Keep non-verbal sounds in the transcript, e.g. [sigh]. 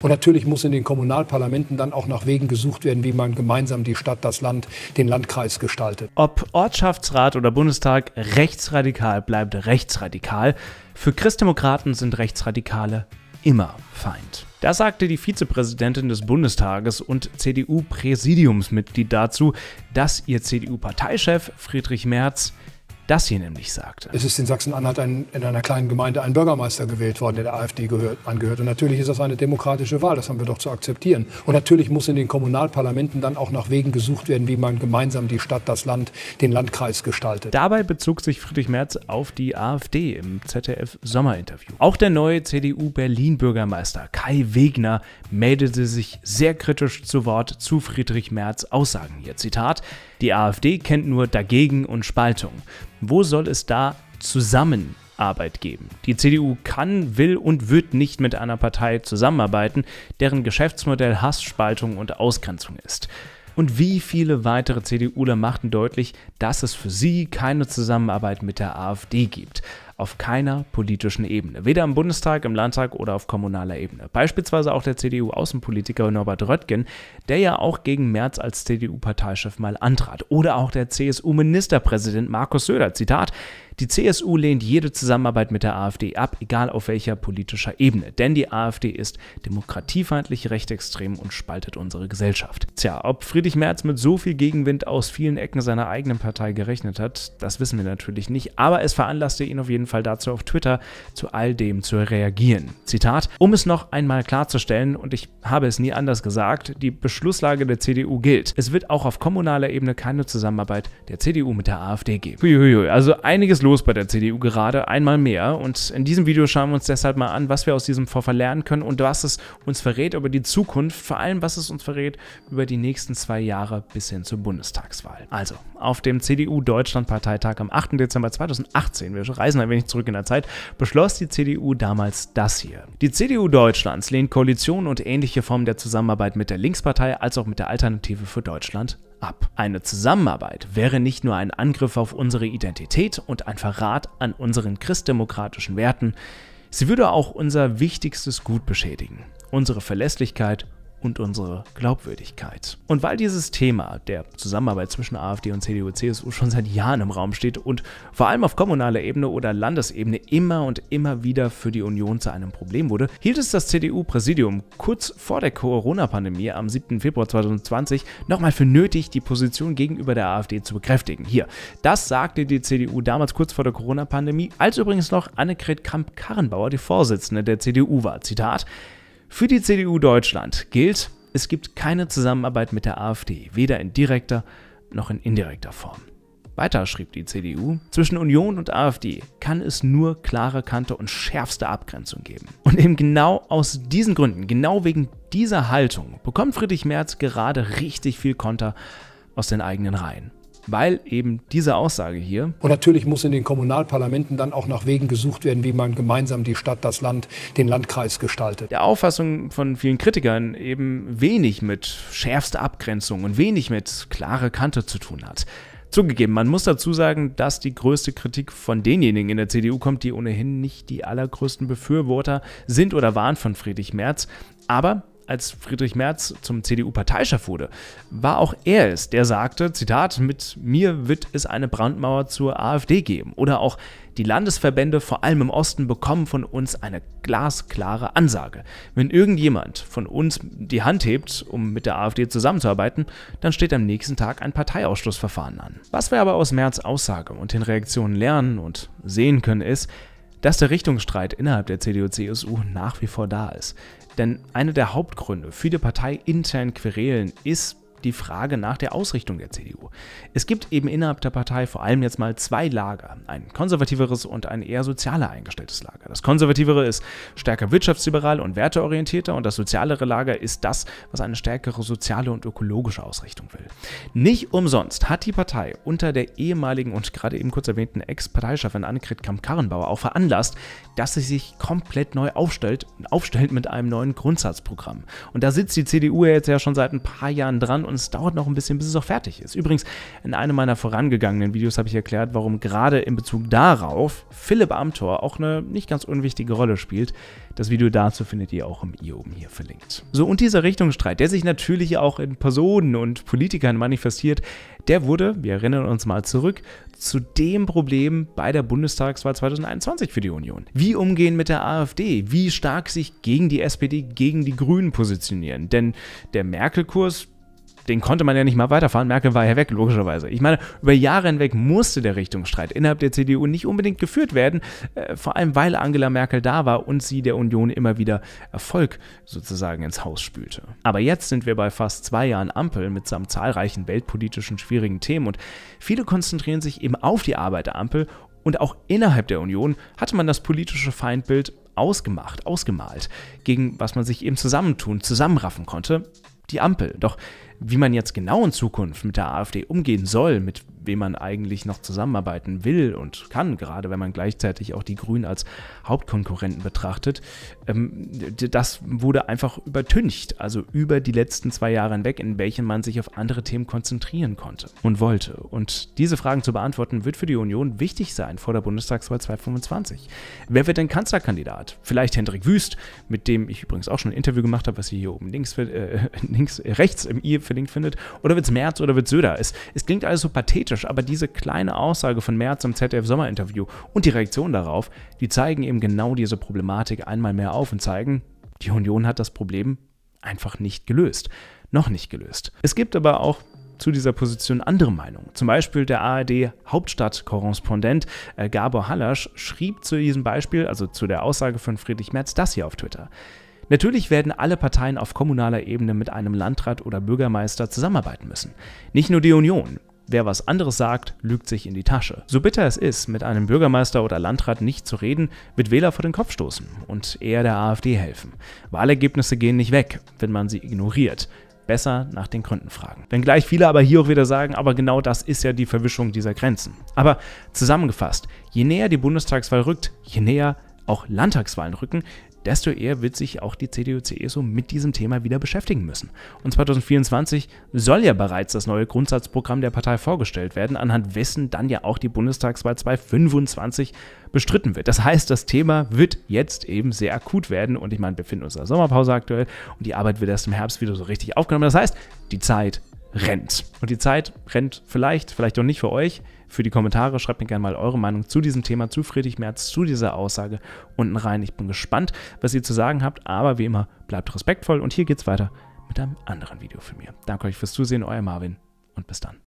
Und natürlich muss in den Kommunalparlamenten dann auch nach Wegen gesucht werden, wie man gemeinsam die Stadt, das Land, den Landkreis gestaltet. Ob Ortschaftsrat oder Bundestag, rechtsradikal bleibt rechtsradikal. Für Christdemokraten sind Rechtsradikale immer Feind. Das sagte die Vizepräsidentin des Bundestages und CDU-Präsidiumsmitglied dazu, dass ihr CDU-Parteichef Friedrich Merz das hier nämlich sagte. Es ist in Sachsen-Anhalt ein, in einer kleinen Gemeinde ein Bürgermeister gewählt worden, der der AfD gehört, angehört. Und natürlich ist das eine demokratische Wahl, das haben wir doch zu akzeptieren. Und natürlich muss in den Kommunalparlamenten dann auch nach Wegen gesucht werden, wie man gemeinsam die Stadt, das Land, den Landkreis gestaltet. Dabei bezog sich Friedrich Merz auf die AfD im ZDF-Sommerinterview. Auch der neue CDU-Berlin-Bürgermeister Kai Wegner meldete sich sehr kritisch zu Wort zu Friedrich Merz Aussagen hier. Zitat, die AfD kennt nur dagegen und Spaltung. Wo soll es da zusammen Arbeit geben. Die CDU kann, will und wird nicht mit einer Partei zusammenarbeiten, deren Geschäftsmodell Hass, Spaltung und Ausgrenzung ist. Und wie viele weitere CDUler machten deutlich, dass es für sie keine Zusammenarbeit mit der AfD gibt auf keiner politischen Ebene. Weder im Bundestag, im Landtag oder auf kommunaler Ebene. Beispielsweise auch der CDU-Außenpolitiker Norbert Röttgen, der ja auch gegen Merz als CDU-Parteichef mal antrat. Oder auch der CSU-Ministerpräsident Markus Söder. Zitat. Die CSU lehnt jede Zusammenarbeit mit der AfD ab, egal auf welcher politischer Ebene. Denn die AfD ist demokratiefeindlich, rechtsextrem und spaltet unsere Gesellschaft. Tja, ob Friedrich Merz mit so viel Gegenwind aus vielen Ecken seiner eigenen Partei gerechnet hat, das wissen wir natürlich nicht. Aber es veranlasste ihn auf jeden Fall Fall dazu auf Twitter, zu all dem zu reagieren. Zitat, um es noch einmal klarzustellen, und ich habe es nie anders gesagt, die Beschlusslage der CDU gilt. Es wird auch auf kommunaler Ebene keine Zusammenarbeit der CDU mit der AfD geben. Huiuiui, also einiges los bei der CDU gerade, einmal mehr. Und in diesem Video schauen wir uns deshalb mal an, was wir aus diesem Vorfall lernen können und was es uns verrät über die Zukunft, vor allem was es uns verrät über die nächsten zwei Jahre bis hin zur Bundestagswahl. Also, auf dem CDU-Deutschland-Parteitag am 8. Dezember 2018, wir reisen ein wenig wenig zurück in der Zeit, beschloss die CDU damals das hier. Die CDU Deutschlands lehnt Koalitionen und ähnliche Formen der Zusammenarbeit mit der Linkspartei als auch mit der Alternative für Deutschland ab. Eine Zusammenarbeit wäre nicht nur ein Angriff auf unsere Identität und ein Verrat an unseren christdemokratischen Werten, sie würde auch unser wichtigstes Gut beschädigen, unsere Verlässlichkeit und unsere Glaubwürdigkeit. Und weil dieses Thema der Zusammenarbeit zwischen AfD und CDU, CSU schon seit Jahren im Raum steht und vor allem auf kommunaler Ebene oder Landesebene immer und immer wieder für die Union zu einem Problem wurde, hielt es das CDU-Präsidium kurz vor der Corona-Pandemie am 7. Februar 2020 nochmal für nötig, die Position gegenüber der AfD zu bekräftigen. Hier, das sagte die CDU damals kurz vor der Corona-Pandemie, als übrigens noch Annegret Kramp-Karrenbauer die Vorsitzende der CDU war. Zitat, für die CDU Deutschland gilt, es gibt keine Zusammenarbeit mit der AfD, weder in direkter noch in indirekter Form. Weiter schrieb die CDU, zwischen Union und AfD kann es nur klare Kante und schärfste Abgrenzung geben. Und eben genau aus diesen Gründen, genau wegen dieser Haltung, bekommt Friedrich Merz gerade richtig viel Konter aus den eigenen Reihen weil eben diese Aussage hier. Und natürlich muss in den Kommunalparlamenten dann auch nach Wegen gesucht werden, wie man gemeinsam die Stadt, das Land, den Landkreis gestaltet. Der Auffassung von vielen Kritikern eben wenig mit schärfster Abgrenzung und wenig mit klare Kante zu tun hat. Zugegeben, man muss dazu sagen, dass die größte Kritik von denjenigen in der CDU kommt, die ohnehin nicht die allergrößten Befürworter sind oder waren von Friedrich Merz. Aber als Friedrich Merz zum CDU-Parteichef wurde, war auch er es, der sagte, Zitat, mit mir wird es eine Brandmauer zur AfD geben. Oder auch die Landesverbände, vor allem im Osten, bekommen von uns eine glasklare Ansage. Wenn irgendjemand von uns die Hand hebt, um mit der AfD zusammenzuarbeiten, dann steht am nächsten Tag ein Parteiausschlussverfahren an. Was wir aber aus Merz Aussage und den Reaktionen lernen und sehen können ist, dass der Richtungsstreit innerhalb der CDU-CSU nach wie vor da ist. Denn einer der Hauptgründe für die parteiinternen Querelen ist die Frage nach der Ausrichtung der CDU. Es gibt eben innerhalb der Partei vor allem jetzt mal zwei Lager, ein konservativeres und ein eher sozialer eingestelltes Lager. Das konservativere ist stärker wirtschaftsliberal und werteorientierter und das sozialere Lager ist das, was eine stärkere soziale und ökologische Ausrichtung will. Nicht umsonst hat die Partei unter der ehemaligen und gerade eben kurz erwähnten Ex-Parteichefin Annegret Kamm-Karrenbauer auch veranlasst, dass sie sich komplett neu aufstellt, aufstellt mit einem neuen Grundsatzprogramm. Und da sitzt die CDU jetzt ja schon seit ein paar Jahren dran und es dauert noch ein bisschen, bis es auch fertig ist. Übrigens, in einem meiner vorangegangenen Videos habe ich erklärt, warum gerade in Bezug darauf Philipp Amthor auch eine nicht ganz unwichtige Rolle spielt. Das Video dazu findet ihr auch im i oben hier verlinkt. So, und dieser Richtungsstreit, der sich natürlich auch in Personen und Politikern manifestiert, der wurde, wir erinnern uns mal zurück, zu dem Problem bei der Bundestagswahl 2021 für die Union. Wie umgehen mit der AfD? Wie stark sich gegen die SPD, gegen die Grünen positionieren? Denn der Merkel-Kurs, den konnte man ja nicht mal weiterfahren. Merkel war ja weg, logischerweise. Ich meine, über Jahre hinweg musste der Richtungsstreit innerhalb der CDU nicht unbedingt geführt werden, äh, vor allem weil Angela Merkel da war und sie der Union immer wieder Erfolg sozusagen ins Haus spülte. Aber jetzt sind wir bei fast zwei Jahren Ampel mitsamt zahlreichen weltpolitischen schwierigen Themen und viele konzentrieren sich eben auf die Arbeit der Ampel und auch innerhalb der Union hatte man das politische Feindbild ausgemacht, ausgemalt, gegen was man sich eben zusammentun, zusammenraffen konnte, die Ampel. Doch wie man jetzt genau in Zukunft mit der AfD umgehen soll, mit wem man eigentlich noch zusammenarbeiten will und kann, gerade wenn man gleichzeitig auch die Grünen als Hauptkonkurrenten betrachtet, ähm, das wurde einfach übertüncht, also über die letzten zwei Jahre hinweg, in welchen man sich auf andere Themen konzentrieren konnte und wollte. Und diese Fragen zu beantworten, wird für die Union wichtig sein vor der Bundestagswahl 2025. Wer wird denn Kanzlerkandidat? Vielleicht Hendrik Wüst, mit dem ich übrigens auch schon ein Interview gemacht habe, was ihr hier oben links, äh, [laughs] links äh, rechts im i verlinkt findet. Oder wird es Merz oder wird es Söder? Es, es klingt alles so pathetisch, aber diese kleine Aussage von Merz im ZDF-Sommerinterview und die Reaktion darauf, die zeigen eben genau diese Problematik einmal mehr auf und zeigen, die Union hat das Problem einfach nicht gelöst. Noch nicht gelöst. Es gibt aber auch zu dieser Position andere Meinungen. Zum Beispiel der ard hauptstadt korrespondent äh, Gabor Hallasch schrieb zu diesem Beispiel, also zu der Aussage von Friedrich Merz, das hier auf Twitter. Natürlich werden alle Parteien auf kommunaler Ebene mit einem Landrat oder Bürgermeister zusammenarbeiten müssen. Nicht nur die Union. Wer was anderes sagt, lügt sich in die Tasche. So bitter es ist, mit einem Bürgermeister oder Landrat nicht zu reden, wird Wähler vor den Kopf stoßen und eher der AfD helfen. Wahlergebnisse gehen nicht weg, wenn man sie ignoriert besser nach den Gründen fragen. Wenngleich viele aber hier auch wieder sagen, aber genau das ist ja die Verwischung dieser Grenzen. Aber zusammengefasst, je näher die Bundestagswahl rückt, je näher auch Landtagswahlen rücken, desto eher wird sich auch die CDU-CSU e mit diesem Thema wieder beschäftigen müssen. Und 2024 soll ja bereits das neue Grundsatzprogramm der Partei vorgestellt werden, anhand wessen dann ja auch die Bundestagswahl 2025 bestritten wird. Das heißt, das Thema wird jetzt eben sehr akut werden und ich meine, wir befinden uns in der Sommerpause aktuell und die Arbeit wird erst im Herbst wieder so richtig aufgenommen. Das heißt, die Zeit rennt. Und die Zeit rennt vielleicht, vielleicht auch nicht für euch. Für die Kommentare schreibt mir gerne mal eure Meinung zu diesem Thema, zu Friedrich Merz, zu dieser Aussage unten rein. Ich bin gespannt, was ihr zu sagen habt, aber wie immer, bleibt respektvoll und hier geht's weiter mit einem anderen Video von mir. Danke euch fürs Zusehen, euer Marvin und bis dann.